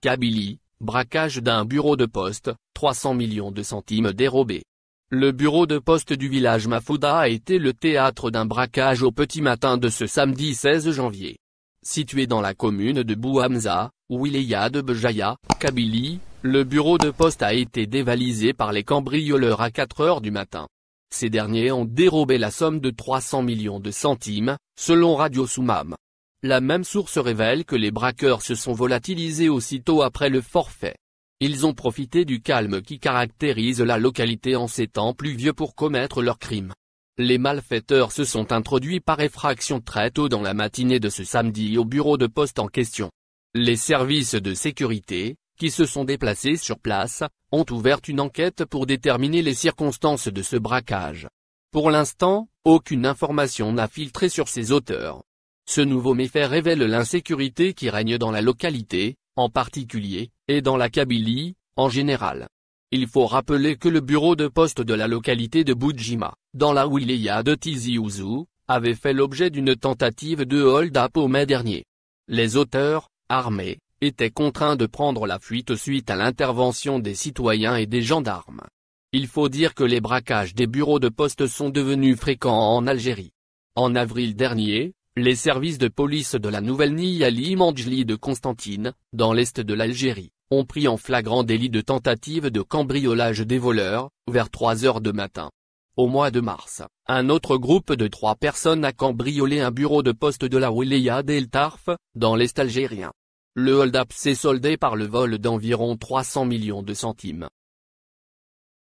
Kabylie, braquage d'un bureau de poste, 300 millions de centimes dérobés. Le bureau de poste du village Mafouda a été le théâtre d'un braquage au petit matin de ce samedi 16 janvier. Situé dans la commune de Bouhamza, Wilaya de Béjaïa, Kabylie, le bureau de poste a été dévalisé par les cambrioleurs à 4 heures du matin. Ces derniers ont dérobé la somme de 300 millions de centimes, selon Radio Soumam. La même source révèle que les braqueurs se sont volatilisés aussitôt après le forfait. Ils ont profité du calme qui caractérise la localité en ces temps vieux pour commettre leurs crimes. Les malfaiteurs se sont introduits par effraction très tôt dans la matinée de ce samedi au bureau de poste en question. Les services de sécurité, qui se sont déplacés sur place, ont ouvert une enquête pour déterminer les circonstances de ce braquage. Pour l'instant, aucune information n'a filtré sur ces auteurs. Ce nouveau méfait révèle l'insécurité qui règne dans la localité, en particulier, et dans la Kabylie, en général. Il faut rappeler que le bureau de poste de la localité de Boudjima, dans la wilaya de Tizi Ouzou, avait fait l'objet d'une tentative de hold-up au mai dernier. Les auteurs, armés, étaient contraints de prendre la fuite suite à l'intervention des citoyens et des gendarmes. Il faut dire que les braquages des bureaux de poste sont devenus fréquents en Algérie. En avril dernier, les services de police de la nouvelle nille à de Constantine, dans l'est de l'Algérie, ont pris en flagrant délit de tentative de cambriolage des voleurs, vers 3 heures de matin. Au mois de mars, un autre groupe de trois personnes a cambriolé un bureau de poste de la Wilaya d'El Tarf, dans l'est algérien. Le hold-up s'est soldé par le vol d'environ 300 millions de centimes.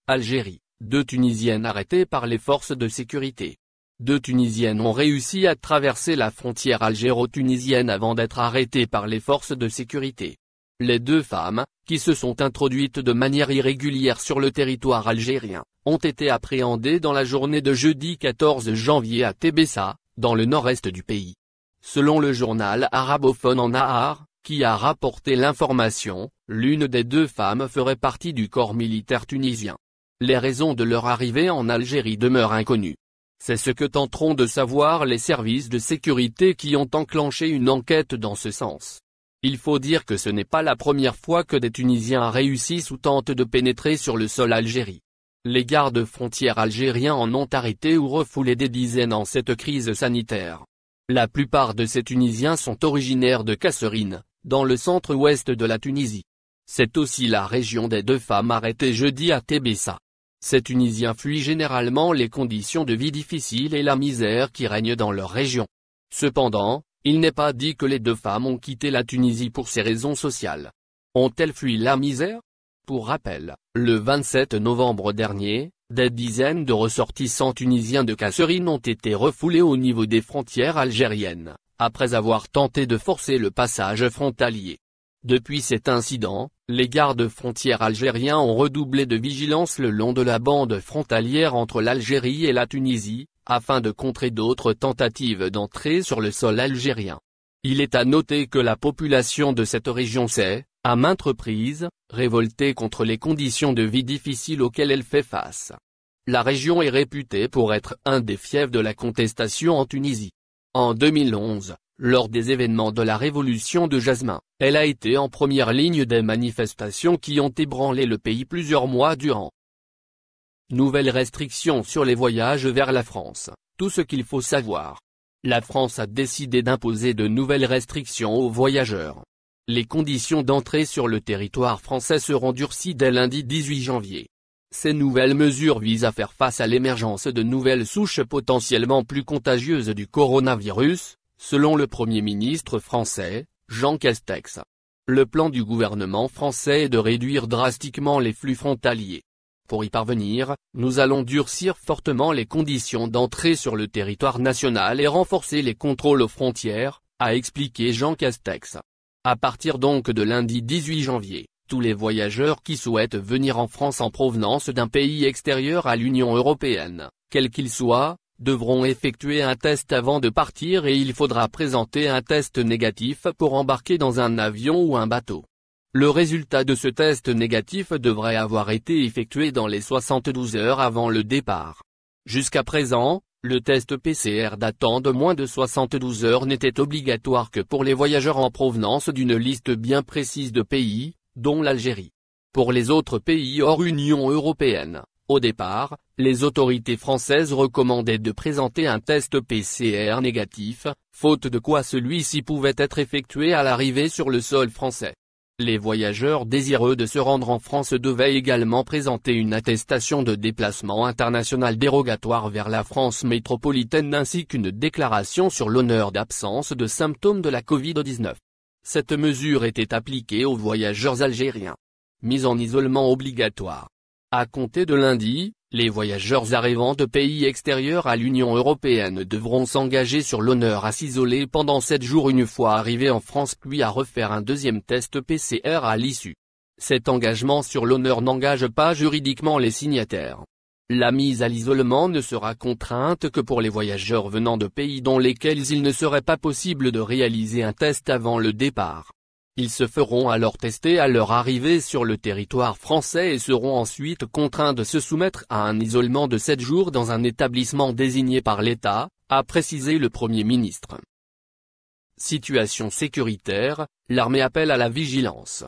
Algérie, deux Tunisiennes arrêtées par les forces de sécurité. Deux Tunisiennes ont réussi à traverser la frontière algéro-tunisienne avant d'être arrêtées par les forces de sécurité. Les deux femmes, qui se sont introduites de manière irrégulière sur le territoire algérien, ont été appréhendées dans la journée de jeudi 14 janvier à Tébessa, dans le nord-est du pays. Selon le journal arabophone en Aar, qui a rapporté l'information, l'une des deux femmes ferait partie du corps militaire tunisien. Les raisons de leur arrivée en Algérie demeurent inconnues. C'est ce que tenteront de savoir les services de sécurité qui ont enclenché une enquête dans ce sens. Il faut dire que ce n'est pas la première fois que des Tunisiens réussissent ou tentent de pénétrer sur le sol algérien. Les gardes frontières algériens en ont arrêté ou refoulé des dizaines en cette crise sanitaire. La plupart de ces Tunisiens sont originaires de Kasserine, dans le centre-ouest de la Tunisie. C'est aussi la région des deux femmes arrêtées jeudi à Tébessa. Ces Tunisiens fuient généralement les conditions de vie difficiles et la misère qui règne dans leur région. Cependant, il n'est pas dit que les deux femmes ont quitté la Tunisie pour ces raisons sociales. Ont-elles fui la misère Pour rappel, le 27 novembre dernier, des dizaines de ressortissants tunisiens de Kasserine ont été refoulés au niveau des frontières algériennes, après avoir tenté de forcer le passage frontalier. Depuis cet incident, les gardes frontières algériens ont redoublé de vigilance le long de la bande frontalière entre l'Algérie et la Tunisie, afin de contrer d'autres tentatives d'entrée sur le sol algérien. Il est à noter que la population de cette région s'est, à maintes reprises, révoltée contre les conditions de vie difficiles auxquelles elle fait face. La région est réputée pour être un des fiefs de la contestation en Tunisie. En 2011, lors des événements de la Révolution de Jasmin, elle a été en première ligne des manifestations qui ont ébranlé le pays plusieurs mois durant. Nouvelles restrictions sur les voyages vers la France, tout ce qu'il faut savoir. La France a décidé d'imposer de nouvelles restrictions aux voyageurs. Les conditions d'entrée sur le territoire français seront durcies dès lundi 18 janvier. Ces nouvelles mesures visent à faire face à l'émergence de nouvelles souches potentiellement plus contagieuses du coronavirus, selon le Premier ministre français, Jean Castex. Le plan du gouvernement français est de réduire drastiquement les flux frontaliers. Pour y parvenir, nous allons durcir fortement les conditions d'entrée sur le territoire national et renforcer les contrôles aux frontières, a expliqué Jean Castex. À partir donc de lundi 18 janvier, tous les voyageurs qui souhaitent venir en France en provenance d'un pays extérieur à l'Union européenne, quel qu'il soit, devront effectuer un test avant de partir et il faudra présenter un test négatif pour embarquer dans un avion ou un bateau. Le résultat de ce test négatif devrait avoir été effectué dans les 72 heures avant le départ. Jusqu'à présent, le test PCR datant de moins de 72 heures n'était obligatoire que pour les voyageurs en provenance d'une liste bien précise de pays, dont l'Algérie. Pour les autres pays hors Union européenne, au départ, les autorités françaises recommandaient de présenter un test PCR négatif, faute de quoi celui-ci pouvait être effectué à l'arrivée sur le sol français. Les voyageurs désireux de se rendre en France devaient également présenter une attestation de déplacement international dérogatoire vers la France métropolitaine ainsi qu'une déclaration sur l'honneur d'absence de symptômes de la Covid-19. Cette mesure était appliquée aux voyageurs algériens. Mise en isolement obligatoire. À compter de lundi, les voyageurs arrivant de pays extérieurs à l'Union européenne devront s'engager sur l'honneur à s'isoler pendant 7 jours une fois arrivés en France puis à refaire un deuxième test PCR à l'issue. Cet engagement sur l'honneur n'engage pas juridiquement les signataires. La mise à l'isolement ne sera contrainte que pour les voyageurs venant de pays dans lesquels il ne serait pas possible de réaliser un test avant le départ. Ils se feront alors tester à leur arrivée sur le territoire français et seront ensuite contraints de se soumettre à un isolement de 7 jours dans un établissement désigné par l'État, a précisé le Premier ministre. Situation sécuritaire, l'armée appelle à la vigilance.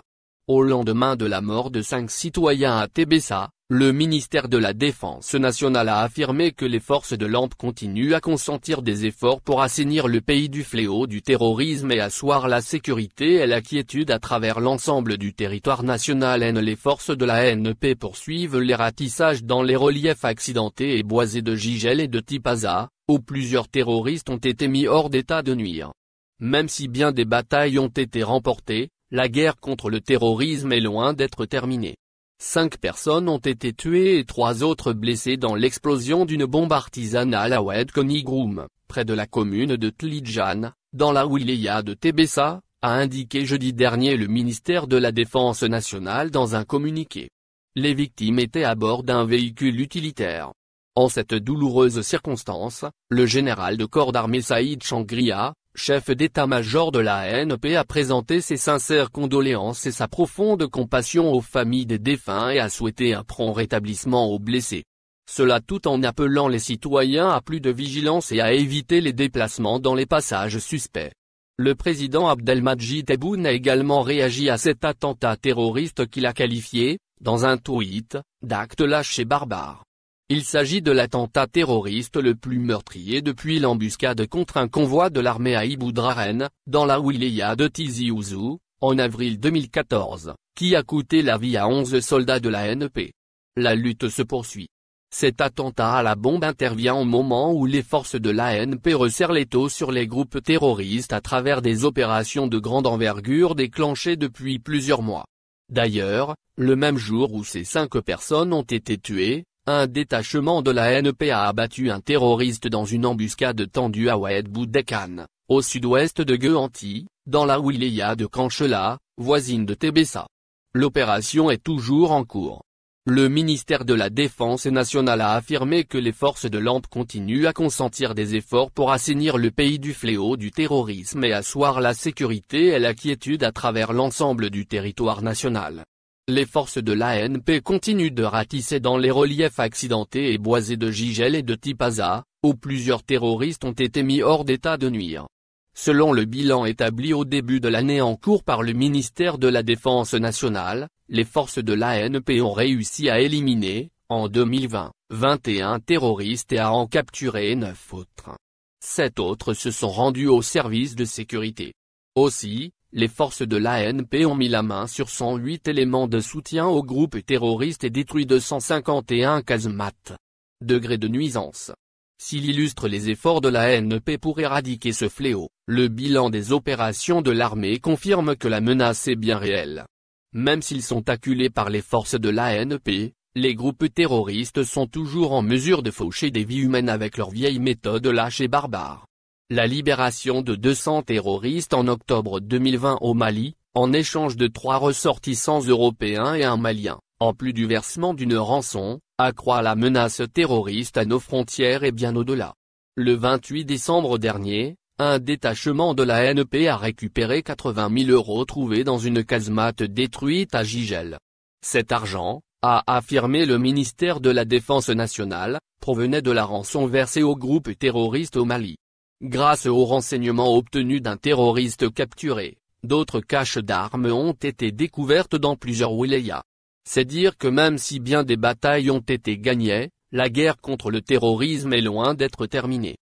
Au lendemain de la mort de cinq citoyens à Tébessa, le ministère de la Défense nationale a affirmé que les forces de l'AMP continuent à consentir des efforts pour assainir le pays du fléau du terrorisme et asseoir la sécurité et la quiétude à travers l'ensemble du territoire national N. Les forces de la NP poursuivent les ratissages dans les reliefs accidentés et boisés de Gigel et de Tipaza, où plusieurs terroristes ont été mis hors d'état de nuire. Même si bien des batailles ont été remportées, la guerre contre le terrorisme est loin d'être terminée. Cinq personnes ont été tuées et trois autres blessées dans l'explosion d'une bombe artisanale à Konigroum, près de la commune de Tlidjan, dans la wilaya de Tebessa, a indiqué jeudi dernier le ministère de la Défense nationale dans un communiqué. Les victimes étaient à bord d'un véhicule utilitaire. En cette douloureuse circonstance, le général de corps d'armée Saïd Changria, chef d'état-major de la NP e a présenté ses sincères condoléances et sa profonde compassion aux familles des défunts et a souhaité un prompt rétablissement aux blessés. Cela tout en appelant les citoyens à plus de vigilance et à éviter les déplacements dans les passages suspects. Le président Abdelmadjid Tebboune a également réagi à cet attentat terroriste qu'il a qualifié, dans un tweet, d'acte lâche et barbare. Il s'agit de l'attentat terroriste le plus meurtrier depuis l'embuscade contre un convoi de l'armée à Iboudraren, dans la wilaya de Tizi Ouzou, en avril 2014, qui a coûté la vie à 11 soldats de la NP. La lutte se poursuit. Cet attentat à la bombe intervient au moment où les forces de l'ANP resserrent les taux sur les groupes terroristes à travers des opérations de grande envergure déclenchées depuis plusieurs mois. D'ailleurs, le même jour où ces cinq personnes ont été tuées, un détachement de la NP a abattu un terroriste dans une embuscade tendue à Waed Boudekan, au sud-ouest de Guanty, dans la wilaya de Kanchela, voisine de Tébessa. L'opération est toujours en cours. Le ministère de la Défense nationale a affirmé que les forces de l'AMP continuent à consentir des efforts pour assainir le pays du fléau du terrorisme et asseoir la sécurité et la quiétude à travers l'ensemble du territoire national. Les forces de l'ANP continuent de ratisser dans les reliefs accidentés et boisés de Gigel et de Tipaza, où plusieurs terroristes ont été mis hors d'état de nuire. Selon le bilan établi au début de l'année en cours par le ministère de la Défense nationale, les forces de l'ANP ont réussi à éliminer, en 2020, 21 terroristes et à en capturer 9 autres. Sept autres se sont rendus au service de sécurité. Aussi, les forces de l'ANP ont mis la main sur 108 éléments de soutien au groupe terroriste et détruit 251 casemates. Degré de nuisance. S'il illustre les efforts de l'ANP pour éradiquer ce fléau, le bilan des opérations de l'armée confirme que la menace est bien réelle. Même s'ils sont acculés par les forces de l'ANP, les groupes terroristes sont toujours en mesure de faucher des vies humaines avec leurs vieilles méthodes lâches et barbares la libération de 200 terroristes en octobre 2020 au Mali, en échange de trois ressortissants européens et un Malien, en plus du versement d'une rançon, accroît la menace terroriste à nos frontières et bien au-delà. Le 28 décembre dernier, un détachement de la NP e a récupéré 80 000 euros trouvés dans une casemate détruite à Gigel. Cet argent, a affirmé le ministère de la Défense nationale, provenait de la rançon versée au groupe terroriste au Mali. Grâce aux renseignements obtenus d'un terroriste capturé, d'autres caches d'armes ont été découvertes dans plusieurs wilayas. C'est dire que même si bien des batailles ont été gagnées, la guerre contre le terrorisme est loin d'être terminée.